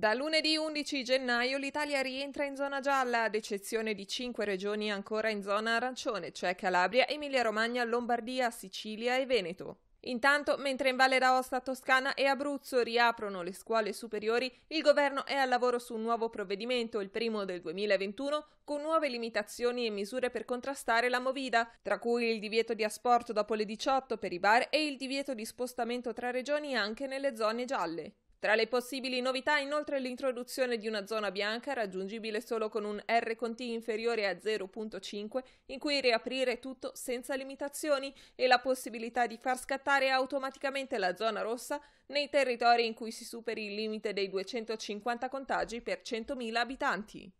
Da lunedì 11 gennaio l'Italia rientra in zona gialla, ad eccezione di cinque regioni ancora in zona arancione, cioè Calabria, Emilia-Romagna, Lombardia, Sicilia e Veneto. Intanto, mentre in Valle d'Aosta, Toscana e Abruzzo riaprono le scuole superiori, il governo è al lavoro su un nuovo provvedimento, il primo del 2021, con nuove limitazioni e misure per contrastare la movida, tra cui il divieto di asporto dopo le 18 per i bar e il divieto di spostamento tra regioni anche nelle zone gialle. Tra le possibili novità inoltre l'introduzione di una zona bianca raggiungibile solo con un R conti inferiore a 0.5 in cui riaprire tutto senza limitazioni e la possibilità di far scattare automaticamente la zona rossa nei territori in cui si superi il limite dei 250 contagi per 100.000 abitanti.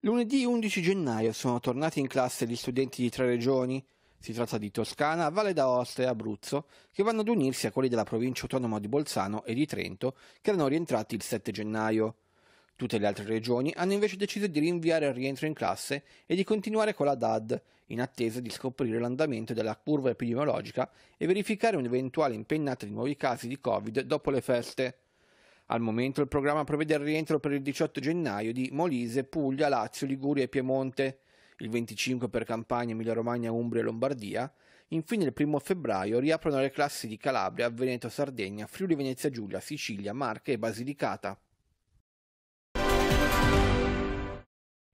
Lunedì 11 gennaio sono tornati in classe gli studenti di tre regioni si tratta di Toscana, Valle d'Aosta e Abruzzo, che vanno ad unirsi a quelli della provincia autonoma di Bolzano e di Trento, che erano rientrati il 7 gennaio. Tutte le altre regioni hanno invece deciso di rinviare il rientro in classe e di continuare con la DAD, in attesa di scoprire l'andamento della curva epidemiologica e verificare un'eventuale impennata di nuovi casi di Covid dopo le feste. Al momento il programma prevede il rientro per il 18 gennaio di Molise, Puglia, Lazio, Liguria e Piemonte il 25 per Campania, Emilia-Romagna, Umbria e Lombardia. Infine il 1 febbraio riaprono le classi di Calabria, Veneto, Sardegna, Friuli Venezia Giulia, Sicilia, Marche e Basilicata.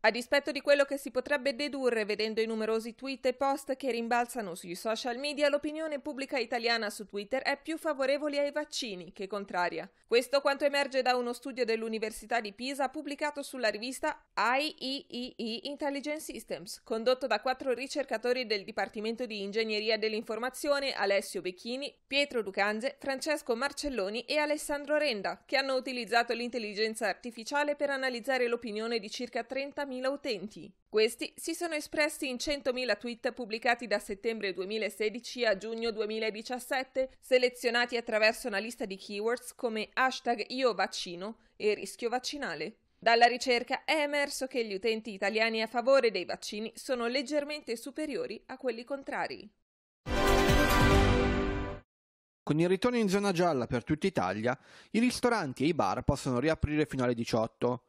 A dispetto di quello che si potrebbe dedurre vedendo i numerosi tweet e post che rimbalzano sui social media, l'opinione pubblica italiana su Twitter è più favorevole ai vaccini che contraria. Questo quanto emerge da uno studio dell'Università di Pisa pubblicato sulla rivista IEEE Intelligence Systems, condotto da quattro ricercatori del Dipartimento di Ingegneria dell'Informazione Alessio Becchini, Pietro Ducanze, Francesco Marcelloni e Alessandro Renda, che hanno utilizzato l'intelligenza artificiale per analizzare l'opinione di circa 30 milioni 140.000 utenti. Questi si sono espressi in 100.000 tweet pubblicati da settembre 2016 a giugno 2017, selezionati attraverso una lista di keywords come hashtag io vaccino e rischio vaccinale. Dalla ricerca è emerso che gli utenti italiani a favore dei vaccini sono leggermente superiori a quelli contrari. Con il ritorno in zona gialla per tutta Italia, i ristoranti e i bar possono riaprire fino alle 18.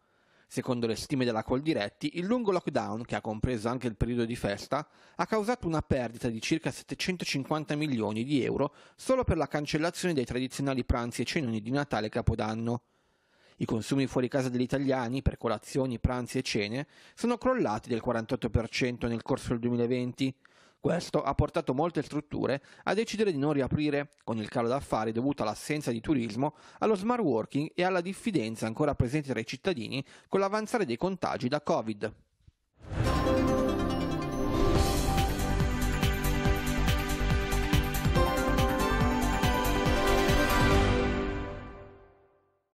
Secondo le stime della Coldiretti, il lungo lockdown, che ha compreso anche il periodo di festa, ha causato una perdita di circa 750 milioni di euro solo per la cancellazione dei tradizionali pranzi e cenoni di Natale e Capodanno. I consumi fuori casa degli italiani per colazioni, pranzi e cene sono crollati del 48% nel corso del 2020, questo ha portato molte strutture a decidere di non riaprire, con il calo d'affari dovuto all'assenza di turismo, allo smart working e alla diffidenza ancora presente tra i cittadini con l'avanzare dei contagi da Covid.